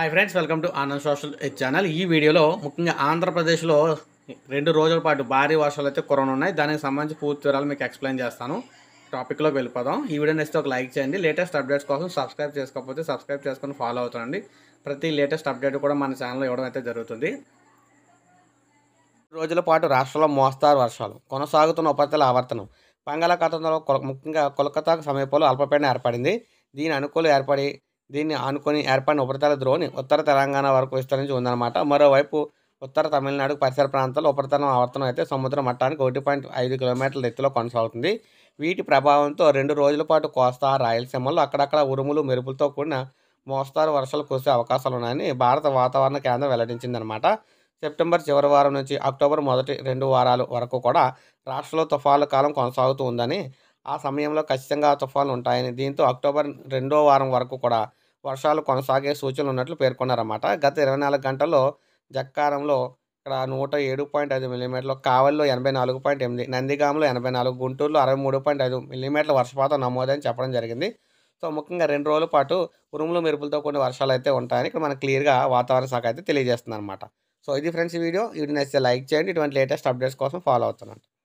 hi friends welcome to Anand social channel ఈ వీడియోలో ముఖ్యంగా ఆంధ్రప్రదేశ్లో రెండు రోజుల పాటు భారీ వర్షాలు అయితే కరోనా ఉన్నాయి దానికి సంబంధించి పూర్తి వివరాలు మీకు ఎక్స్ప్లెయిన్ చేస్తాను టాపిక్లోకి వెళ్ళిపోదాం ఈ వీడియో నెక్స్ట్ ఒక లైక్ చేయండి లేటెస్ట్ అప్డేట్స్ కోసం సబ్స్క్రైబ్ చేసుకోకపోతే సబ్స్క్రైబ్ చేసుకొని ఫాలో అవుతుందండి ప్రతి లేటెస్ట్ అప్డేట్ కూడా మన ఛానల్లో ఇవ్వడం అయితే జరుగుతుంది రోజుల పాటు రాష్ట్రంలో మోస్తారు వర్షాలు కొనసాగుతున్న ఉపరితల ఆవర్తనం బంగాళాఖాతంలో ముఖ్యంగా కోల్కతాకు సమీపంలో అల్పపీడన ఏర్పడింది దీని అనుకూలం ఏర్పడి దీన్ని ఆనుకొని ఏర్పడిన ఉపరితల ద్రోణి ఉత్తర తెలంగాణ వరకు విస్తరించి ఉందన్నమాట మరోవైపు ఉత్తర తమిళనాడు పరిసర ప్రాంతాల్లో ఉపరితలం ఆవర్తనం అయితే సముద్ర మట్టానికి ఒకటి పాయింట్ ఐదు కిలోమీటర్ల ఎత్తులో కొనసాగుతుంది వీటి ప్రభావంతో రెండు రోజుల పాటు కోస్తా రాయలసీమలో అక్కడక్కడ ఉరుములు మెరుపులతో కూడిన మోస్తారు వర్షాలు కురిసే అవకాశాలు ఉన్నాయని భారత వాతావరణ కేంద్రం వెల్లడించిందనమాట సెప్టెంబర్ చివరి వారం నుంచి అక్టోబర్ మొదటి రెండు వారాలు వరకు కూడా రాష్ట్రంలో తుఫాన్ల కాలం కొనసాగుతూ ఉందని ఆ సమయంలో ఖచ్చితంగా తుఫాన్లు ఉంటాయని దీంతో అక్టోబర్ రెండో వారం వరకు కూడా వర్షాలు కొనసాగే సూచనలు ఉన్నట్లు పేర్కొన్నారన్నమాట గత ఇరవై నాలుగు గంటల్లో జక్కారంలో ఇక్కడ నూట ఏడు పాయింట్ ఐదు మిల్లీమీటర్లు కావలిలో ఎనభై నాలుగు పాయింట్ ఎనిమిది నందిగామలో ఎనభై నాలుగు గుంటూరులో అరవై మూడు పాయింట్ ఐదు మిల్లీమీటర్ల వర్షపాతం నమోదని చెప్పడం జరిగింది సో ముఖ్యంగా రెండు రోజుల పాటు ఉరుములు మెరుపులతో కొన్ని వర్షాలు అయితే ఉంటాయని ఇక్కడ మనకు క్లియర్గా వాతావరణ శాఖ అయితే తెలియజేస్తుంది అనమాట సో ఇది ఫ్రెండ్స్ వీడియో వీడియో నచ్చితే లైక్ చేయండి ఇటువంటి లేటెస్ట్ అప్డేట్స్ కోసం ఫాలో అవుతున్నాను